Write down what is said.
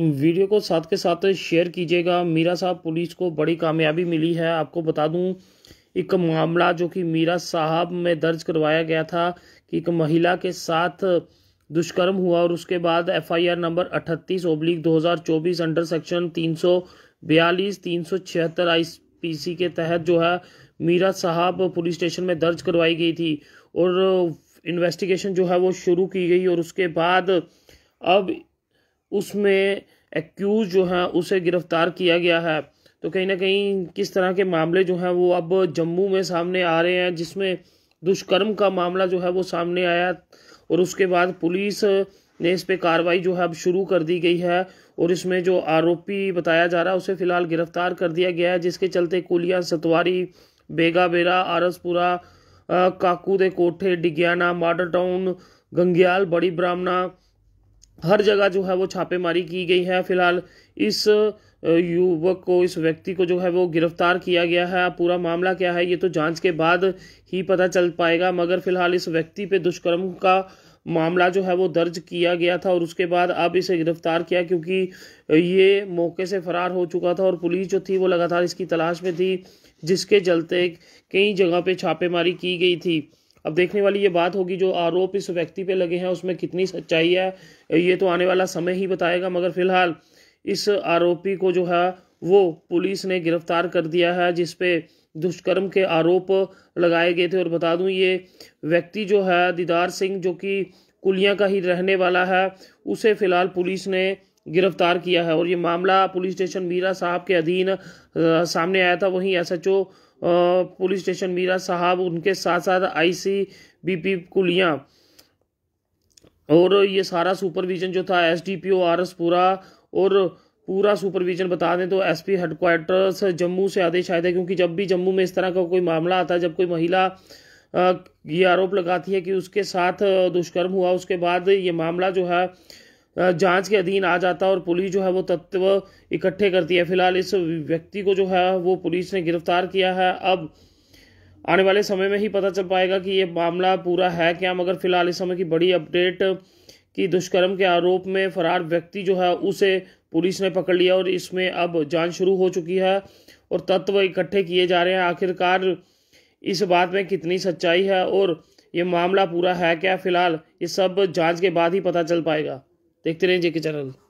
video को साथ के साथ शेयर कीजिएगा मीरा साहब पुलिस को बड़ी कामयाबी मिली है आपको बता दूं एक मामला जो कि मीरा साहब में दर्ज करवाया गया था कि एक महिला के साथ दुष्कर्म हुआ और उसके बाद FIR number 38 oblique 2024 under section तीन सौ बयालीस तीन सौ छिहत्तर के तहत जो है मीरा साहब पुलिस स्टेशन में दर्ज करवाई गई थी और इन्वेस्टिगेशन जो है वो शुरू की गई और उसके बाद अब उसमें एक्यूज जो है उसे गिरफ़्तार किया गया है तो कहीं ना कहीं किस तरह के मामले जो हैं वो अब जम्मू में सामने आ रहे हैं जिसमें दुष्कर्म का मामला जो है वो सामने आया और उसके बाद पुलिस ने इस पे कार्रवाई जो है अब शुरू कर दी गई है और इसमें जो आरोपी बताया जा रहा है उसे फ़िलहाल गिरफ़्तार कर दिया गया है जिसके चलते कुलिया सतवारी बेगा बेरा आरसपुरा काकू दे कोठे डिगियाना मॉडल टाउन गंग्याल बड़ी ब्राह्मणा हर जगह जो है वो छापेमारी की गई है फिलहाल इस युवक को इस व्यक्ति को जो है वो गिरफ्तार किया गया है पूरा मामला क्या है ये तो जांच के बाद ही पता चल पाएगा मगर फिलहाल इस व्यक्ति पे दुष्कर्म का मामला जो है वो दर्ज किया गया था और उसके बाद अब इसे गिरफ्तार किया क्योंकि ये मौके से फरार हो चुका था और पुलिस जो थी वो लगातार इसकी तलाश में थी जिसके चलते कई जगह पे छापेमारी की गई थी अब देखने वाली ये बात होगी जो आरोप इस व्यक्ति पे लगे हैं उसमें कितनी सच्चाई है ये तो आने वाला समय ही बताएगा मगर फिलहाल इस आरोपी को जो है वो पुलिस ने गिरफ्तार कर दिया है जिसपे दुष्कर्म के आरोप लगाए गए थे और बता दूं ये व्यक्ति जो है दीदार सिंह जो कि कुलिया का ही रहने वाला है उसे फिलहाल पुलिस ने गिरफ्तार किया है और ये मामला पुलिस स्टेशन मीरा साहब के अधीन सामने आया था वहीं एसएचओ पुलिस स्टेशन मीरा साहब उनके साथ साथ आईसीबीपी कुलियां और ये सारा सुपरविजन जो था S D P O R S पूरा और पूरा सुपरविजन बता दें तो एसपी हेडक्वार्टर्स जम्मू से आदेश आए थे क्योंकि जब भी जम्मू में इस तरह का कोई मामला आता है जब कोई महिला ये आरोप लगाती है कि उसके साथ दुष्कर्म हुआ उसके बाद ये मामला जो है जांच के अधीन आ जाता है और पुलिस जो है वो तत्व इकट्ठे करती है फिलहाल इस व्यक्ति को जो है वो पुलिस ने गिरफ्तार किया है अब आने वाले समय में ही पता चल पाएगा कि ये मामला पूरा है क्या मगर फिलहाल इस समय की बड़ी अपडेट कि दुष्कर्म के आरोप में फरार व्यक्ति जो है उसे पुलिस ने पकड़ लिया और इसमें अब जांच शुरू हो चुकी है और तत्व इकट्ठे किए जा रहे हैं आखिरकार इस बात में कितनी सच्चाई है और ये मामला पूरा है क्या फिलहाल ये सब जांच के बाद ही पता चल पाएगा देखते रहें जेके चैनल